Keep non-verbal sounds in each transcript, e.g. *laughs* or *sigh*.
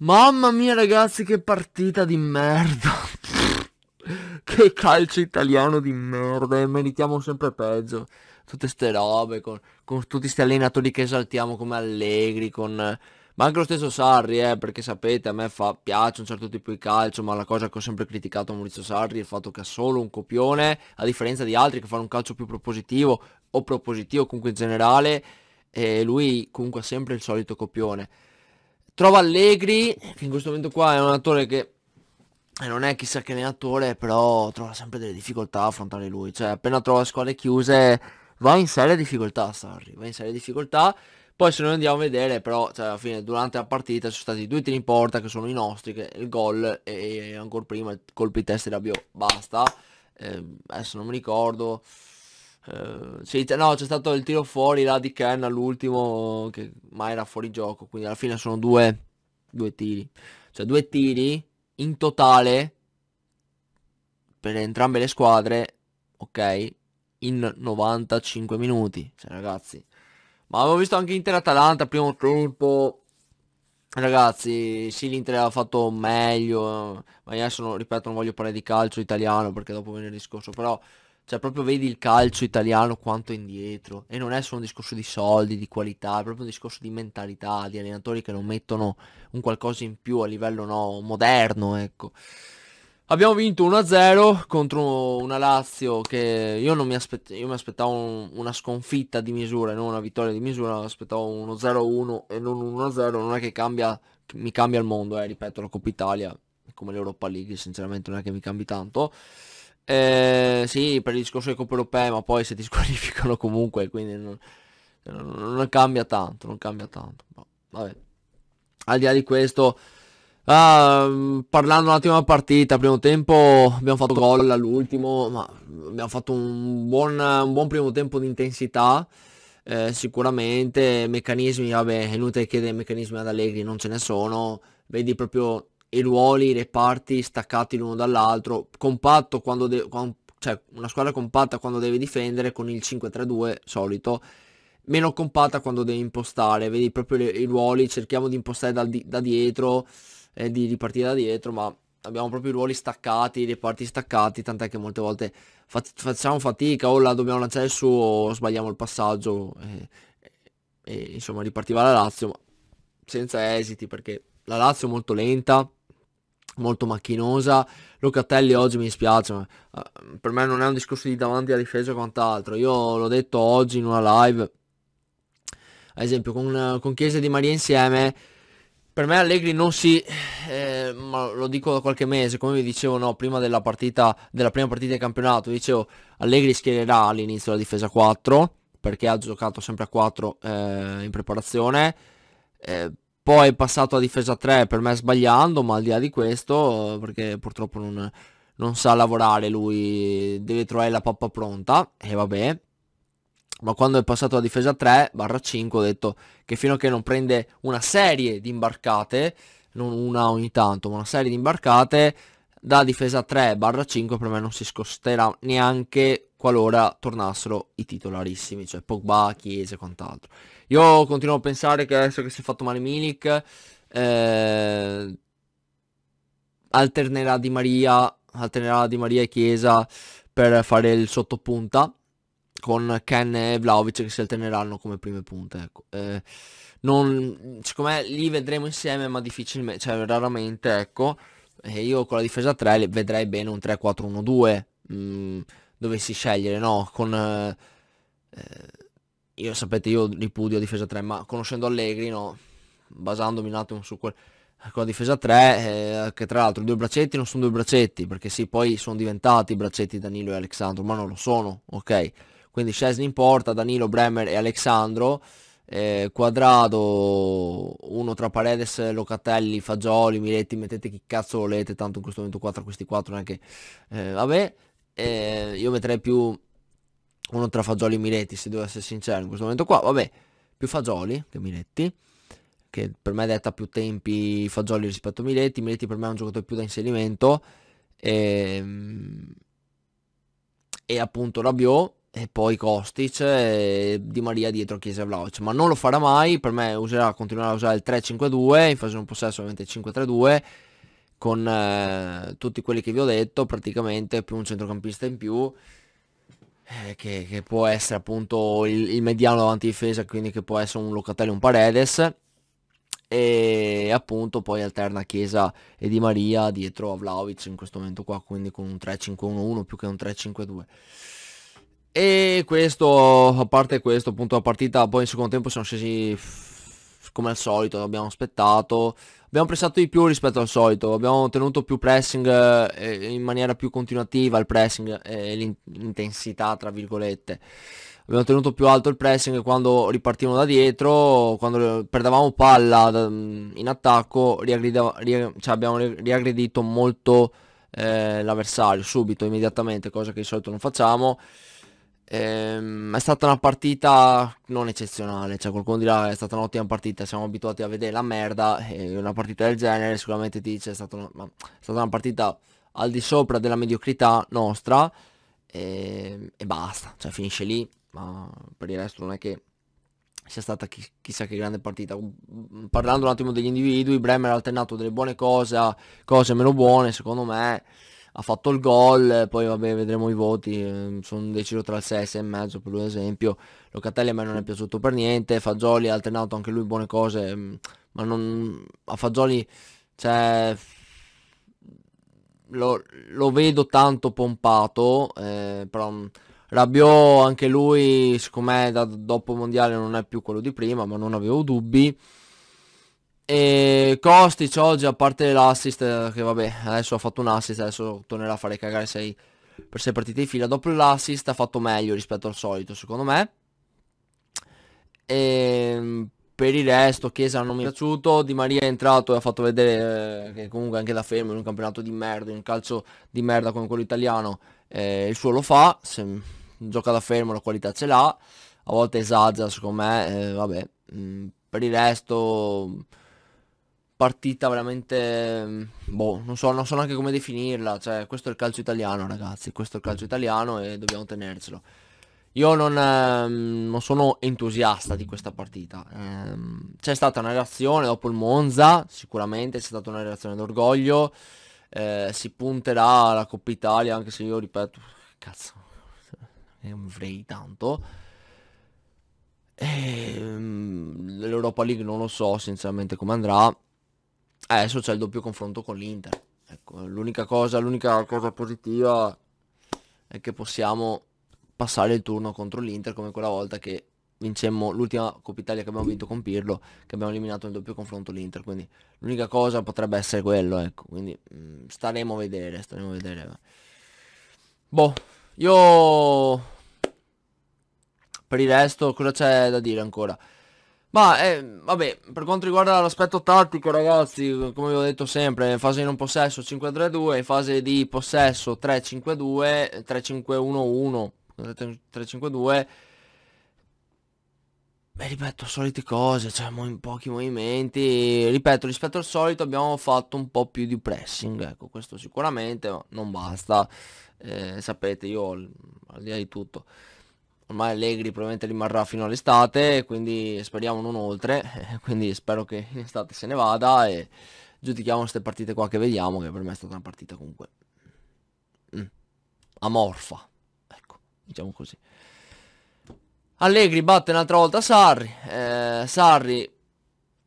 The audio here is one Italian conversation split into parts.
Mamma mia ragazzi che partita di merda. *laughs* che calcio italiano di merda. E eh, meritiamo sempre peggio. Tutte ste robe con, con tutti questi allenatori che esaltiamo come Allegri, con... Ma anche lo stesso Sarri, eh, perché sapete, a me fa, piace un certo tipo di calcio, ma la cosa che ho sempre criticato a Maurizio Sarri è il fatto che ha solo un copione, a differenza di altri che fanno un calcio più propositivo, o propositivo comunque in generale, e lui comunque ha sempre il solito copione. Trova Allegri, che in questo momento qua è un attore che eh, non è chissà che ne attore, però trova sempre delle difficoltà a affrontare lui. Cioè, appena trova squadre chiuse, va in seria difficoltà Sarri, va in seria difficoltà. Poi se noi andiamo a vedere, però, cioè, alla fine, durante la partita ci sono stati due tiri in porta che sono i nostri, che il gol e, e ancora prima il colpo di testa di Basta. Eh, adesso non mi ricordo Uh, sì, no, c'è stato il tiro fuori là di Ken all'ultimo, che mai era fuori gioco, quindi alla fine sono due, due tiri. Cioè due tiri in totale per entrambe le squadre, ok, in 95 minuti. Cioè ragazzi, ma avevo visto anche Inter-Atalanta, primo tempo, Ragazzi, sì, l'Inter ha fatto meglio, ma adesso, ripeto, non voglio parlare di calcio italiano perché dopo viene il discorso, però cioè proprio vedi il calcio italiano quanto è indietro. E non è solo un discorso di soldi, di qualità, è proprio un discorso di mentalità, di allenatori che non mettono un qualcosa in più a livello no, moderno, ecco. Abbiamo vinto 1-0 contro una Lazio che io non mi, aspett- io mi aspettavo un- una sconfitta di misura e non una vittoria di misura, aspettavo uno 0-1 e non 1-0, non è che cambia, mi cambia il mondo, eh, ripeto, la Coppa Italia, come l'Europa League sinceramente non è che mi cambi tanto. Eh, sì, per il discorso di Coppa Europea, ma poi si disqualificano *laughs* comunque, quindi non, non cambia tanto, non cambia tanto. Vabbè. Al di là di questo, ah, parlando un attimo della partita, primo tempo abbiamo fatto gol all'ultimo, ma abbiamo fatto un buon, un buon primo tempo di intensità. Eh, sicuramente meccanismi, vabbè, è inutile chiedere meccanismi ad Allegri, non ce ne sono. Vedi proprio e ruoli, reparti staccati l'uno dall'altro, compatto quando de- con, cioè una squadra compatta quando deve difendere con il 5-3-2 solito, meno compatta quando deve impostare, vedi proprio le, i ruoli, cerchiamo di impostare da, di, da dietro, eh, di ripartire da dietro, ma abbiamo proprio i ruoli staccati, i reparti staccati, tant'è che molte volte fa- facciamo fatica o la dobbiamo lanciare su o sbagliamo il passaggio, eh, e, eh, insomma ripartiva la Lazio, ma senza esiti perché la Lazio è molto lenta, molto macchinosa. Locatelli oggi mi spiace, ma, uh, per me non è un discorso di davanti alla difesa o quant'altro. Io l'ho detto oggi in una live, ad esempio con, con Chiesa di Maria insieme. Per me Allegri non si, eh, ma lo dico da qualche mese, come vi dicevo no, prima della, partita, della prima partita del campionato, dicevo Allegri schiererà all'inizio la difesa 4, perché ha giocato sempre a 4 eh, in preparazione. Eh, poi è passato a difesa 3 per me sbagliando, ma al di là di questo, perché purtroppo non, non sa lavorare lui, deve trovare la pappa pronta, e vabbè. Ma quando è passato a difesa 3, barra 5, ho detto che fino a che non prende una serie di imbarcate, non una ogni tanto, ma una serie di imbarcate, da difesa 3 barra 5 per me non si scosterà neanche qualora tornassero i titolarissimi, cioè Pogba, Chiesa e quant'altro. Io continuo a pensare che adesso che si è fatto male Milik, eh, alternerà Di Maria, alternerà Di Maria e Chiesa per fare il sottopunta con Ken e Vlaovic che si alterneranno come prime punte. Ecco. Eh, non, secondo me li vedremo insieme ma difficilmente, cioè raramente ecco. E eh, io con la difesa 3 vedrei bene un 3-4-1-2. Mm, dovessi scegliere, no? Con... Eh, eh io sapete, io ripudio difesa 3, ma conoscendo Allegri, no? Basandomi un attimo su quel con la difesa 3 eh, che tra l'altro i due braccetti non sono due braccetti perché sì poi sono diventati i braccetti Danilo e Alexandro ma non lo sono ok quindi Scesni in porta Danilo Bremer e Alexandro eh, Quadrado uno tra Paredes Locatelli Fagioli Miretti mettete chi cazzo volete tanto in questo momento 4 questi 4 neanche eh, vabbè eh, io metterei più uno tra Fagioli e Miletti, se devo essere sincero in questo momento qua. Vabbè, più Fagioli che Miletti, che per me detta più tempi Fagioli rispetto a Miletti. Miletti per me è un giocatore più da inserimento. e, ehm, e appunto Rabiot e poi Kostic e Di Maria dietro Chiesa e Vlaovic ma non lo farà mai per me userà, continuerà a usare il 3-5-2 in fase non possesso ovviamente 5-3-2 con eh, tutti quelli che vi ho detto, praticamente più un centrocampista in più, eh, che, che, può essere appunto il, il mediano davanti difesa, quindi che può essere un Locatelli, un Paredes, e appunto poi alterna Chiesa e Di Maria dietro a Vlaovic in questo momento qua, quindi con un 3-5-1-1 più che un 3-5-2. E questo, a parte questo, appunto la partita poi in secondo tempo sono scesi come al solito, abbiamo aspettato, abbiamo pressato di più rispetto al solito, abbiamo tenuto più pressing eh, in maniera più continuativa il pressing e eh, l'intensità tra virgolette. Abbiamo tenuto più alto il pressing quando ripartivano da dietro, quando perdevamo palla mm, in attacco, cioè abbiamo riaggredito molto eh, l'avversario subito, immediatamente, cosa che di solito non facciamo. Ehm, è stata una partita non eccezionale, cioè qualcuno dirà è stata un'ottima partita, siamo abituati a vedere la merda e una partita del genere sicuramente ti dice è stata una, è stata una partita al di sopra della mediocrità nostra e, ehm, e basta, cioè finisce lì, ma per il resto non è che sia stata chiss chissà che grande partita. Parlando un attimo degli individui, Bremer ha alternato delle buone cose, cose meno buone secondo me ha fatto il gol, poi vabbè vedremo i voti, mm, sono deciso tra il 6 e mezzo per lui esempio, Locatelli a me non è piaciuto per niente, Fagioli ha alternato anche lui buone cose, mm, ma non, a Fagioli cioè, lo, lo, vedo tanto pompato, eh, però mm, Rabiot anche lui siccome dopo il mondiale non è più quello di prima, ma non avevo dubbi. E Kostic oggi, a parte l'assist, che vabbè, adesso ha fatto un assist, adesso tornerà a fare cagare 6 per 6 partite di fila. Dopo l'assist ha fatto meglio rispetto al solito, secondo me. E ehm, per il resto Chiesa non mi è piaciuto, Di Maria è entrato e ha fatto vedere eh, che comunque anche da fermo in un campionato di merda, in un calcio di merda come quello italiano, eh, il suo lo fa, se gioca da fermo la qualità ce l'ha, a volte esagera secondo me, eh, vabbè, mh, mm, per il resto partita veramente, mm, boh, non so, non so neanche come definirla, cioè questo è il calcio italiano ragazzi, questo è il calcio italiano e dobbiamo tenercelo. Io non, ehm, non sono entusiasta di questa partita, ehm, c'è stata una reazione dopo il Monza, sicuramente c'è stata una reazione d'orgoglio, eh, si punterà alla Coppa Italia anche se io ripeto, cazzo, non avrei tanto. Ehm, L'Europa League non lo so sinceramente come andrà adesso c'è il doppio confronto con l'Inter. Ecco, l'unica cosa, l'unica cosa positiva è che possiamo passare il turno contro l'Inter come quella volta che vincemmo l'ultima Coppa Italia che abbiamo vinto con Pirlo, che abbiamo eliminato nel doppio confronto l'Inter, quindi l'unica cosa potrebbe essere quello, ecco, quindi mh, mm, staremo a vedere, staremo a vedere. Boh, io per il resto cosa c'è da dire ancora? Ma eh, vabbè, per quanto riguarda l'aspetto tattico ragazzi, come vi ho detto sempre, fase di non possesso 5-3-2, fase di possesso 3-5-2, 3-5-1-1, 3-5-2, Beh, ripeto, solite cose, cioè in pochi movimenti, ripeto, rispetto al solito abbiamo fatto un po' più di pressing, ecco, questo sicuramente, ma non basta, eh, sapete, io al di là di tutto ormai Allegri probabilmente rimarrà fino all'estate, quindi speriamo non oltre, *laughs* quindi spero che in estate se ne vada e giudichiamo queste partite qua che vediamo, che per me è stata una partita comunque mm. amorfa, ecco, diciamo così. Allegri batte un'altra volta Sarri, eh, Sarri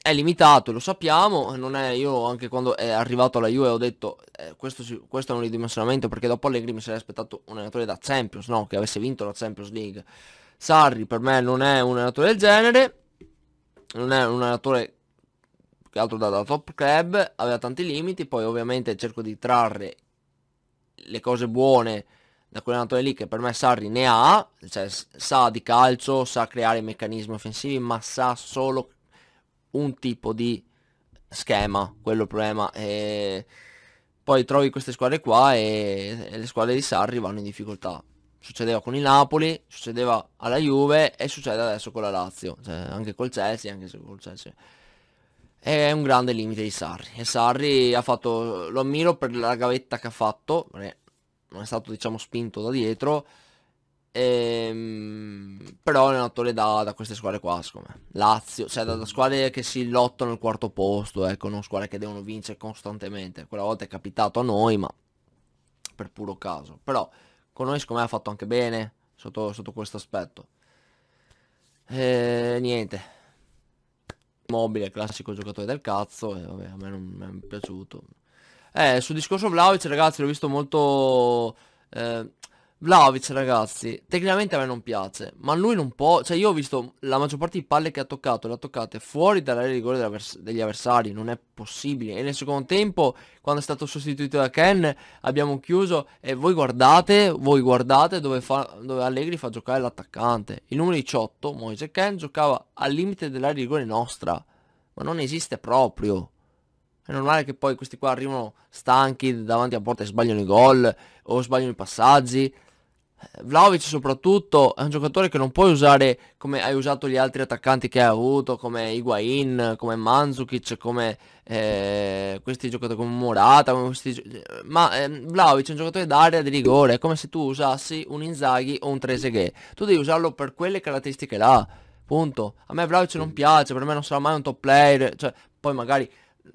è limitato, lo sappiamo, non è io anche quando è arrivato alla Juve ho detto eh, questo, questo, è un ridimensionamento perché dopo Allegri mi sarei aspettato un allenatore da Champions, no, che avesse vinto la Champions League. Sarri per me non è un allenatore del genere, non è un allenatore che altro da, da top club, aveva tanti limiti, poi ovviamente cerco di trarre le cose buone da quell'allenatore lì che per me Sarri ne ha, cioè sa di calcio, sa creare meccanismi offensivi, ma sa solo che un tipo di schema, quello il problema. E poi trovi queste squadre qua e, le squadre di Sarri vanno in difficoltà. Succedeva con il Napoli, succedeva alla Juve e succede adesso con la Lazio, cioè anche col Chelsea, anche se col Chelsea. È un grande limite di Sarri. E Sarri ha fatto, lo ammiro per la gavetta che ha fatto, non è stato diciamo spinto da dietro, Ehm, però è un allenatore da, da, queste squadre qua, secondo Lazio, cioè da, da, squadre che si lottano al quarto posto, ecco, non squadre che devono vincere costantemente. Quella volta è capitato a noi, ma per puro caso. Però con noi secondo me ha fatto anche bene sotto, sotto questo aspetto. E, eh, niente. Mobile, classico giocatore del cazzo, e vabbè, a me non mi è piaciuto. Eh, sul discorso Vlaovic, ragazzi, l'ho visto molto... Eh, Vlaovic ragazzi, tecnicamente a me non piace, ma lui non può, cioè io ho visto la maggior parte di palle che ha toccato, le ha toccate fuori dall'area di rigore degli avversari, non è possibile. E nel secondo tempo, quando è stato sostituito da Ken, abbiamo chiuso e voi guardate, voi guardate dove, fa, dove Allegri fa giocare l'attaccante. Il numero 18, Moise Ken, giocava al limite dell'area di rigore nostra, ma non esiste proprio. È normale che poi questi qua arrivano stanchi davanti a porta e sbagliano i gol o sbagliano i passaggi eh, Vlaovic soprattutto è un giocatore che non puoi usare come hai usato gli altri attaccanti che hai avuto, come Higuain, come Manzukic, come eh, questi giocatori come Morata, come questi, eh, ma eh, Vlaovic è un giocatore d'area di rigore, è come se tu usassi un Inzaghi o un Trezeguet. Tu devi usarlo per quelle caratteristiche là. Punto. A me Vlaovic non mm. piace, per me non sarà mai un top player, cioè poi magari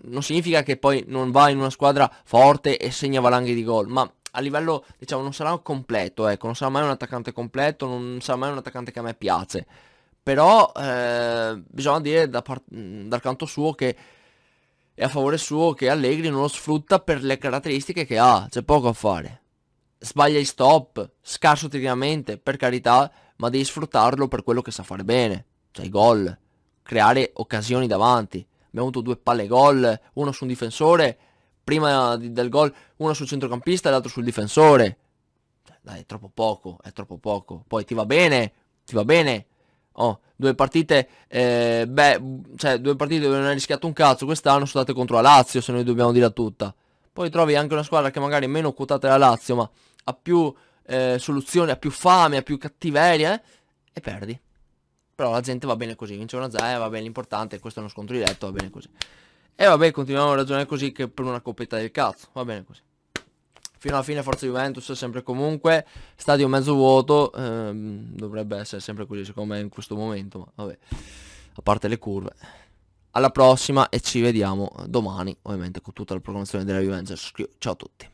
non significa che poi non va in una squadra forte e segna valanghe di gol, ma a livello, diciamo, non sarà completo, ecco, non sarà mai un attaccante completo, non sarà mai un attaccante che a me piace. Però eh, bisogna dire da part- mm, dal canto suo che è a favore suo che Allegri non lo sfrutta per le caratteristiche che ha, c'è poco a fare. Sbaglia i stop, scarso tecnicamente, per carità, ma devi sfruttarlo per quello che sa fare bene, cioè i gol, creare occasioni davanti. Abbiamo avuto due palle gol, uno su un difensore prima di, del gol uno sul centrocampista e l'altro sul difensore. Cioè, dai, è troppo poco, è troppo poco. Poi ti va bene, ti va bene. Oh, due partite, eh, beh, cioè due partite dove non hai rischiato un cazzo quest'anno sono state contro la Lazio, se noi dobbiamo dirla tutta. Poi trovi anche una squadra che magari è meno quotata della Lazio, ma ha più eh, soluzioni, ha più fame, ha più cattiveria, eh, e perdi. Però la gente va bene così, vince una 0 va bene, l'importante, questo è uno scontro diretto, va bene così. E eh, vabbè, continuiamo a ragionare così che per una coppetta del cazzo. Va bene così. Fino alla fine Forza Juventus sempre comunque, stadio mezzo vuoto, ehm, dovrebbe essere sempre così secondo me in questo momento, ma vabbè, a parte le curve. Alla prossima e ci vediamo domani, ovviamente con tutta la programmazione della Juventus. Ciao a tutti.